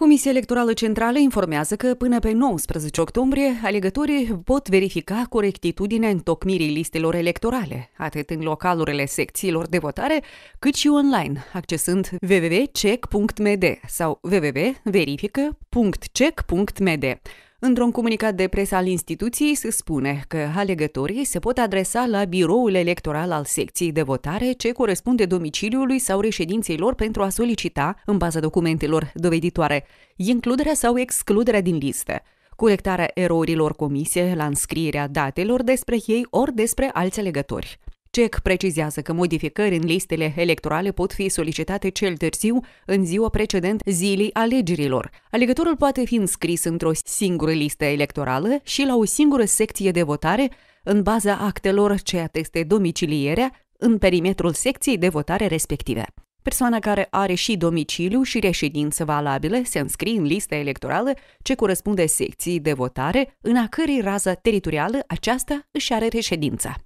Comisia Electorală Centrală informează că până pe 19 octombrie, alegătorii pot verifica corectitudinea întocmirii listelor electorale, atât în localurile secțiilor de votare, cât și online, accesând www.check.md sau www.verifică.check.md. Într-un comunicat de presă al instituției se spune că alegătorii se pot adresa la biroul electoral al secției de votare ce corespunde domiciliului sau reședinței lor pentru a solicita, în baza documentelor doveditoare, includerea sau excluderea din listă, colectarea erorilor comise la înscrierea datelor despre ei ori despre alți alegători. CEC precizează că modificări în listele electorale pot fi solicitate cel târziu în ziua precedent zilei alegerilor. Alegătorul poate fi înscris într-o singură listă electorală și la o singură secție de votare în baza actelor ce ateste domicilierea în perimetrul secției de votare respective. Persoana care are și domiciliu și reședință valabile se înscrie în lista electorală ce corespunde secției de votare în a cărei rază teritorială aceasta își are reședința.